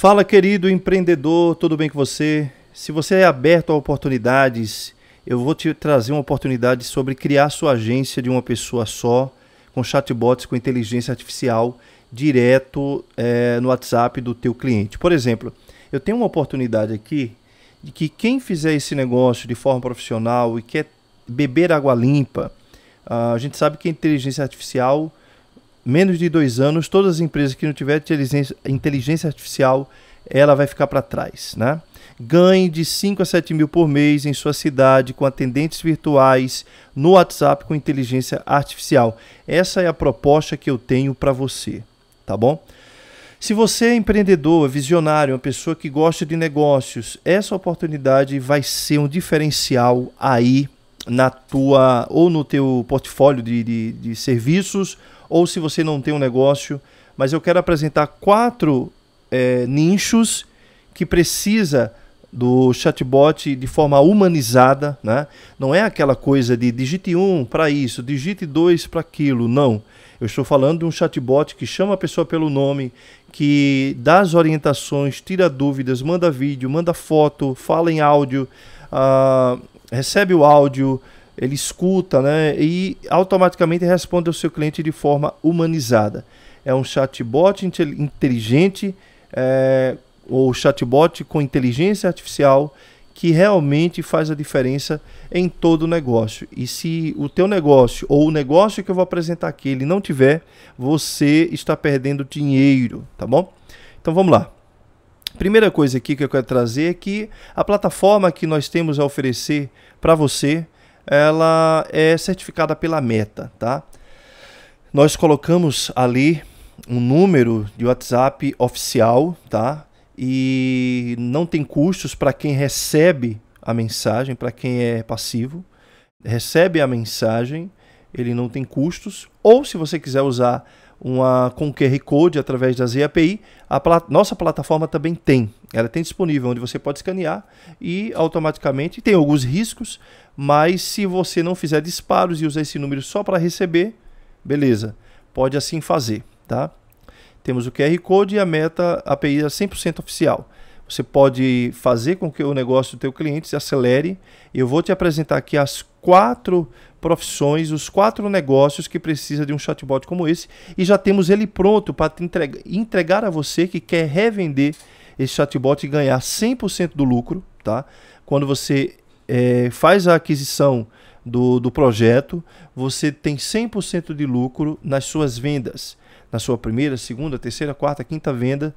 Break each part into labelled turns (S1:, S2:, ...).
S1: Fala, querido empreendedor, tudo bem com você? Se você é aberto a oportunidades, eu vou te trazer uma oportunidade sobre criar sua agência de uma pessoa só, com chatbots, com inteligência artificial, direto é, no WhatsApp do teu cliente. Por exemplo, eu tenho uma oportunidade aqui de que quem fizer esse negócio de forma profissional e quer beber água limpa, ah, a gente sabe que a inteligência artificial menos de dois anos, todas as empresas que não tiver inteligência, artificial, ela vai ficar para trás. Né? Ganhe de 5 a 7 mil por mês em sua cidade com atendentes virtuais no WhatsApp com inteligência artificial. Essa é a proposta que eu tenho para você, tá bom? Se você é empreendedor, visionário, uma pessoa que gosta de negócios, essa oportunidade vai ser um diferencial aí na tua ou no teu portfólio de, de, de serviços ou se você não tem um negócio. Mas eu quero apresentar quatro é, nichos que precisa do chatbot de forma humanizada, né? Não é aquela coisa de digite um para isso, digite dois para aquilo, não. Eu estou falando de um chatbot que chama a pessoa pelo nome, que dá as orientações, tira dúvidas, manda vídeo, manda foto, fala em áudio, uh, recebe o áudio, ele escuta, né? E automaticamente responde ao seu cliente de forma humanizada. É um chatbot inteligente, é, ou chatbot com inteligência artificial que realmente faz a diferença em todo o negócio. E se o teu negócio ou o negócio que eu vou apresentar aqui ele não tiver, você está perdendo dinheiro, tá bom? Então vamos lá. Primeira coisa aqui que eu quero trazer é que a plataforma que nós temos a oferecer para você, ela é certificada pela Meta, tá? Nós colocamos ali um número de WhatsApp oficial, tá? E não tem custos para quem recebe a mensagem, para quem é passivo, recebe a mensagem, ele não tem custos, ou se você quiser usar uma, com QR Code através das ZAPI, A plat nossa plataforma também tem. Ela tem disponível onde você pode escanear e automaticamente tem alguns riscos, mas se você não fizer disparos e usar esse número só para receber, beleza, pode assim fazer, tá? Temos o QR Code e a Meta API é 100% oficial. Você pode fazer com que o negócio do teu cliente se acelere. Eu vou te apresentar aqui as quatro profissões, os quatro negócios que precisa de um chatbot como esse e já temos ele pronto para entregar, entregar a você que quer revender esse chatbot e ganhar 100% do lucro, tá? Quando você é, faz a aquisição do, do projeto, você tem 100% de lucro nas suas vendas, na sua primeira, segunda, terceira, quarta, quinta venda,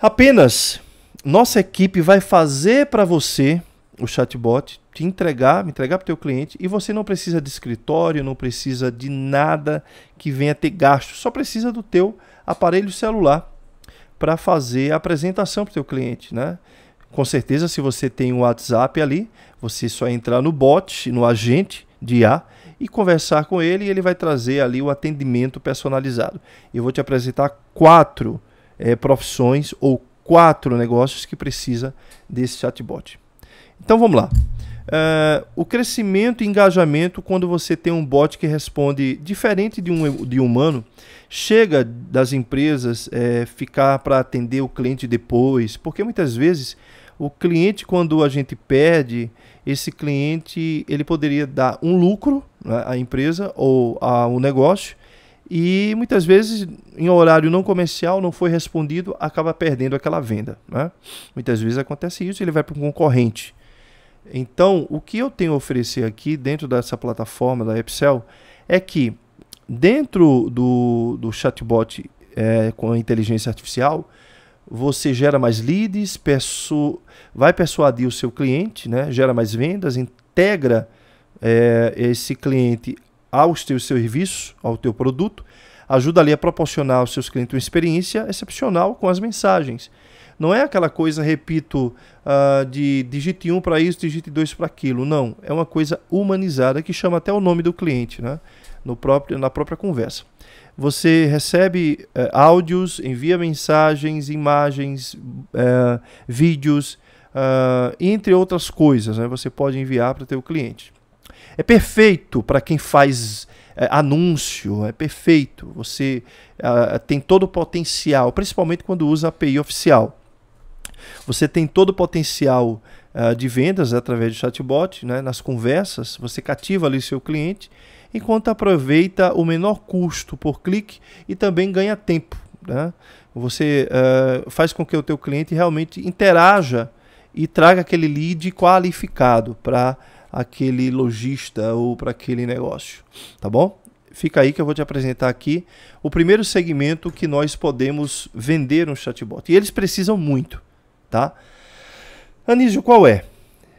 S1: apenas nossa equipe vai fazer para você o chatbot, te entregar, entregar para o teu cliente e você não precisa de escritório, não precisa de nada que venha ter gasto, só precisa do teu aparelho celular para fazer a apresentação para o teu cliente, né? Com certeza, se você tem o um WhatsApp ali, você só entrar no bot, no agente de IA e conversar com ele e ele vai trazer ali o atendimento personalizado. Eu vou te apresentar quatro é, profissões ou quatro negócios que precisa desse chatbot. Então vamos lá. Uh, o crescimento e engajamento quando você tem um bot que responde diferente de um de humano chega das empresas é, ficar para atender o cliente depois porque muitas vezes o cliente quando a gente perde esse cliente ele poderia dar um lucro né, à empresa ou ao negócio e muitas vezes em horário não comercial não foi respondido, acaba perdendo aquela venda. Né? Muitas vezes acontece isso, ele vai para um concorrente. Então, o que eu tenho a oferecer aqui dentro dessa plataforma da Epsel é que dentro do, do chatbot é, com a inteligência artificial, você gera mais leads, vai persuadir o seu cliente, né? gera mais vendas, integra é, esse cliente aos teus serviços, ao teu produto, ajuda ali a proporcionar aos seus clientes uma experiência excepcional com as mensagens. Não é aquela coisa, repito, uh, de digite um para isso, digite dois para aquilo. Não, é uma coisa humanizada que chama até o nome do cliente, né? No próprio, na própria conversa. Você recebe uh, áudios, envia mensagens, imagens, uh, vídeos, ah, entre outras coisas. Né? Você pode enviar para o teu cliente. É perfeito para quem faz é, anúncio, é perfeito. Você uh, tem todo o potencial, principalmente quando usa a API oficial. Você tem todo o potencial uh, de vendas através do chatbot, né, nas conversas, você cativa ali seu cliente, enquanto aproveita o menor custo por clique e também ganha tempo. Né? Você uh, faz com que o teu cliente realmente interaja e traga aquele lead qualificado para aquele lojista ou para aquele negócio, tá bom? Fica aí que eu vou te apresentar aqui o primeiro segmento que nós podemos vender um chatbot. E eles precisam muito, tá? Anísio, qual é?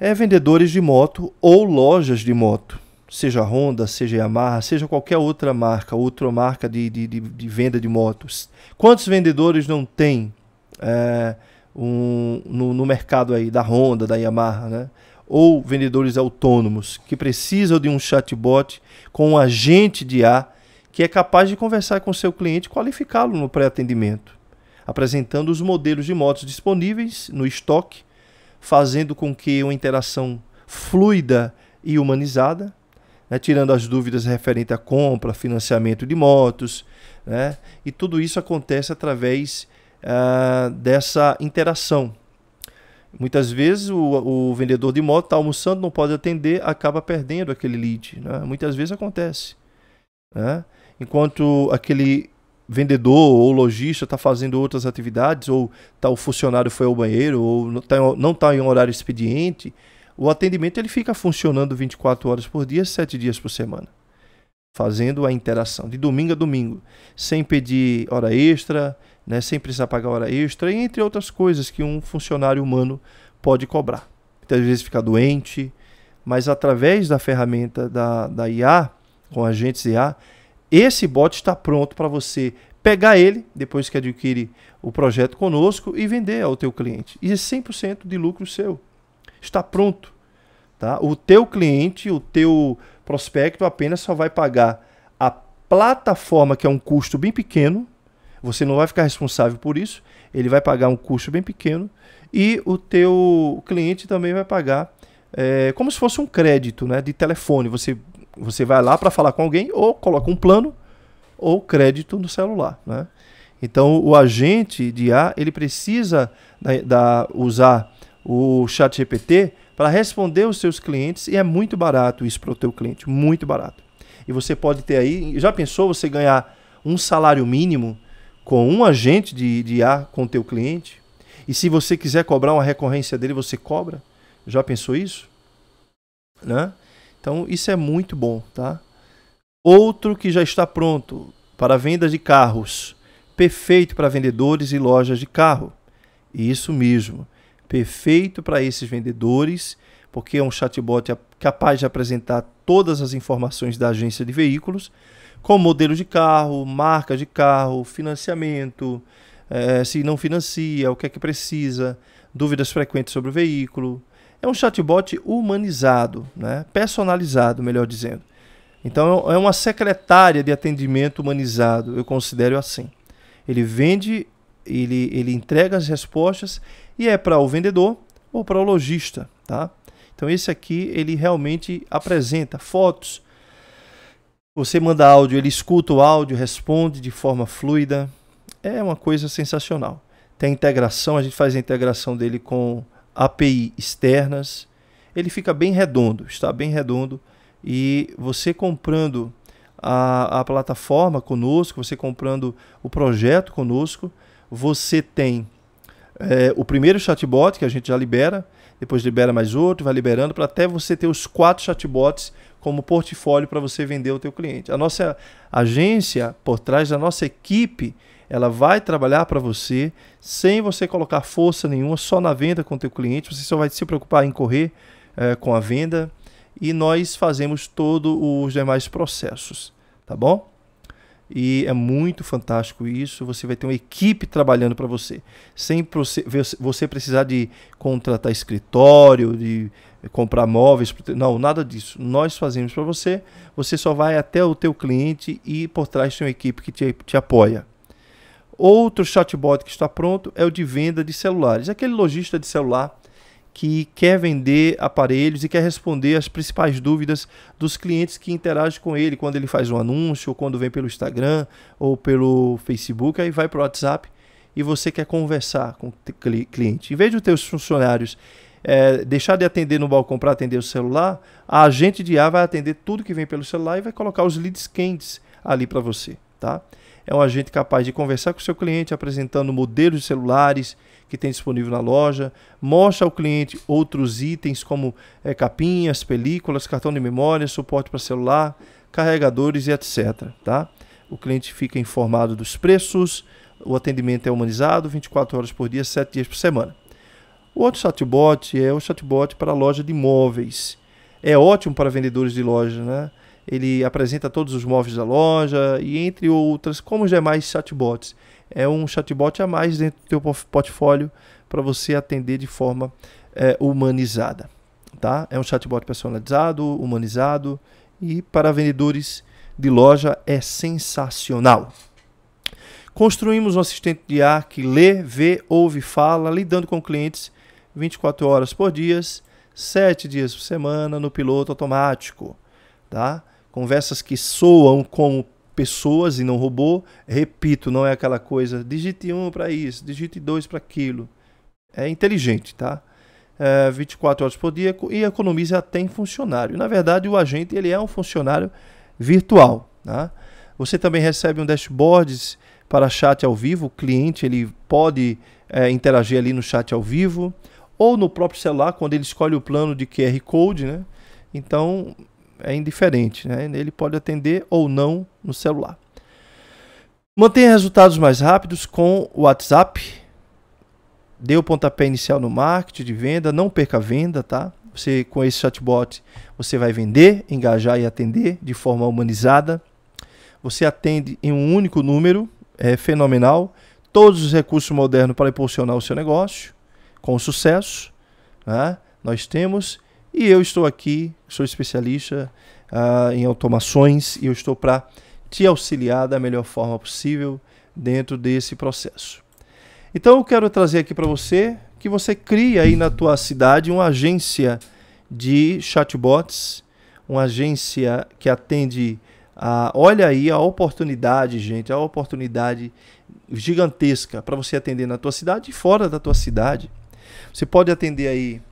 S1: É vendedores de moto ou lojas de moto seja Honda, seja Yamaha, seja qualquer outra marca, outra marca de, de, de, de venda de motos. Quantos vendedores não tem é, um, no, no, mercado aí da Honda, da Yamaha, né? ou vendedores autônomos que precisam de um chatbot com um agente de A que é capaz de conversar com seu cliente e qualificá-lo no pré-atendimento, apresentando os modelos de motos disponíveis no estoque, fazendo com que uma interação fluida e humanizada, né, tirando as dúvidas referente à compra, financiamento de motos, né, e tudo isso acontece através uh, dessa interação Muitas vezes o, o vendedor de moto está almoçando, não pode atender, acaba perdendo aquele lead. Né? Muitas vezes acontece. Né? Enquanto aquele vendedor ou lojista está fazendo outras atividades, ou tá, o funcionário foi ao banheiro, ou não está tá em um horário expediente, o atendimento ele fica funcionando 24 horas por dia, 7 dias por semana. Fazendo a interação de domingo a domingo, sem pedir hora extra, né, sem precisar pagar hora extra, entre outras coisas que um funcionário humano pode cobrar. Muitas vezes fica doente, mas através da ferramenta da, da IA, com agentes IA, esse bot está pronto para você pegar ele, depois que adquire o projeto conosco, e vender ao teu cliente. E é 100% de lucro seu. Está pronto. Tá? O teu cliente, o teu prospecto apenas só vai pagar a plataforma, que é um custo bem pequeno, você não vai ficar responsável por isso, ele vai pagar um custo bem pequeno e o teu cliente também vai pagar é, como se fosse um crédito né, de telefone. Você, você vai lá para falar com alguém ou coloca um plano ou crédito no celular. Né? Então o agente de A ele precisa da, né, da usar o chat GPT para responder os seus clientes e é muito barato isso para o teu cliente, muito barato. E você pode ter aí, já pensou você ganhar um salário mínimo com um agente de, de IA com o teu cliente. E se você quiser cobrar uma recorrência dele, você cobra. Já pensou isso? Né? Então isso é muito bom, tá? Outro que já está pronto para venda de carros, perfeito para vendedores e lojas de carro. Isso mesmo, perfeito para esses vendedores, porque é um chatbot capaz de apresentar todas as informações da agência de veículos com modelo de carro, marca de carro, financiamento, é, se não financia, o que é que precisa, dúvidas frequentes sobre o veículo. É um chatbot humanizado, né? personalizado, melhor dizendo. Então é, é uma secretária de atendimento humanizado, eu considero assim. Ele vende, ele, ele entrega as respostas e é para o vendedor ou para o lojista, tá? Então esse aqui ele realmente apresenta fotos, você manda áudio, ele escuta o áudio, responde de forma fluida. É uma coisa sensacional. Tem a integração, a gente faz a integração dele com API externas. Ele fica bem redondo, está bem redondo. E você comprando a, a plataforma conosco, você comprando o projeto conosco, você tem é, o primeiro chatbot que a gente já libera, depois libera mais outro, vai liberando para até você ter os quatro chatbots como portfólio para você vender ao teu cliente. A nossa agência, por trás da nossa equipe, ela vai trabalhar para você sem você colocar força nenhuma, só na venda com o teu cliente, você só vai se preocupar em correr é, com a venda e nós fazemos todos os demais processos, tá bom? E é muito fantástico isso. Você vai ter uma equipe trabalhando para você. Sem você precisar de contratar escritório, de comprar móveis. Não, nada disso. Nós fazemos para você. Você só vai até o teu cliente e por trás tem uma equipe que te, te apoia. Outro chatbot que está pronto é o de venda de celulares. Aquele lojista de celular que quer vender aparelhos e quer responder as principais dúvidas dos clientes que interagem com ele quando ele faz um anúncio, ou quando vem pelo Instagram ou pelo Facebook, aí vai para o WhatsApp e você quer conversar com o cliente. Em vez de os teus funcionários é, deixar de atender no balcão para atender o celular, a agente de A vai atender tudo que vem pelo celular e vai colocar os leads quentes ali para você, tá? é um agente capaz de conversar com o seu cliente apresentando modelos de celulares que tem disponível na loja, mostra ao cliente outros itens como é, capinhas, películas, cartão de memória, suporte para celular, carregadores e etc. Tá? O cliente fica informado dos preços, o atendimento é humanizado 24 horas por dia, 7 dias por semana. O outro chatbot é o chatbot para loja de imóveis. É ótimo para vendedores de loja, né? ele apresenta todos os móveis da loja e entre outras, como os demais chatbots. É um chatbot a mais dentro do teu portfólio para você atender de forma é, humanizada. Tá? É um chatbot personalizado, humanizado e para vendedores de loja é sensacional. Construímos um assistente de ar que lê, vê, ouve, fala, lidando com clientes 24 horas por dia, 7 dias por semana no piloto automático. Tá? conversas que soam como pessoas e não robô. Repito, não é aquela coisa, digite um para isso, digite dois para aquilo. É inteligente, tá? É, 24 horas por dia e economiza até em funcionário. Na verdade, o agente ele é um funcionário virtual. Tá? Você também recebe um dashboard para chat ao vivo. O cliente ele pode é, interagir ali no chat ao vivo ou no próprio celular, quando ele escolhe o plano de QR Code. Né? Então, é indiferente, né? ele pode atender ou não no celular. Mantenha resultados mais rápidos com o WhatsApp. Dê o pontapé inicial no marketing de venda, não perca a venda, tá? Você com esse chatbot, você vai vender, engajar e atender de forma humanizada. Você atende em um único número, é fenomenal. Todos os recursos modernos para impulsionar o seu negócio com sucesso. Né? Nós temos e eu estou aqui, sou especialista uh, em automações e eu estou para te auxiliar da melhor forma possível dentro desse processo. Então eu quero trazer aqui para você que você crie aí na tua cidade uma agência de chatbots, uma agência que atende a, olha aí a oportunidade, gente, a oportunidade gigantesca para você atender na tua cidade e fora da tua cidade. Você pode atender aí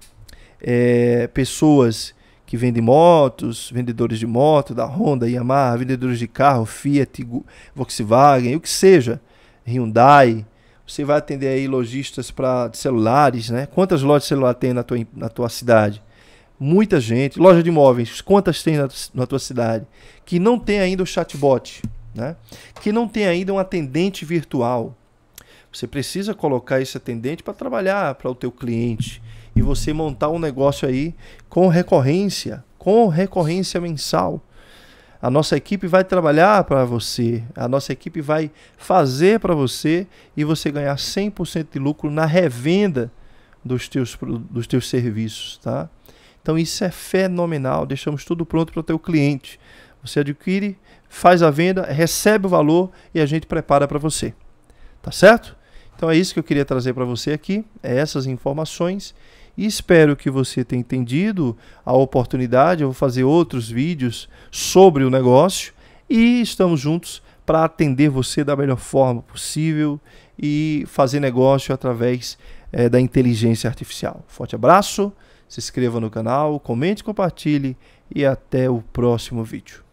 S1: é, pessoas que vendem motos, vendedores de moto, da Honda, Yamaha, vendedores de carro, Fiat, Volkswagen, o que seja, Hyundai. Você vai atender aí lojistas para celulares, né? Quantas lojas de celular tem na tua, na tua cidade? Muita gente. Loja de imóveis, quantas tem na, na tua cidade? Que não tem ainda o chatbot, né? Que não tem ainda um atendente virtual. Você precisa colocar esse atendente para trabalhar para o teu cliente e você montar um negócio aí com recorrência, com recorrência mensal. A nossa equipe vai trabalhar para você, a nossa equipe vai fazer para você e você ganhar 100% de lucro na revenda dos teus, dos teus serviços, tá? Então isso é fenomenal, deixamos tudo pronto para o teu cliente. Você adquire, faz a venda, recebe o valor e a gente prepara para você. Tá certo? Então é isso que eu queria trazer para você aqui, é essas informações. E espero que você tenha entendido a oportunidade. Eu vou fazer outros vídeos sobre o negócio e estamos juntos para atender você da melhor forma possível e fazer negócio através é, da inteligência artificial. Forte abraço, se inscreva no canal, comente, compartilhe e até o próximo vídeo.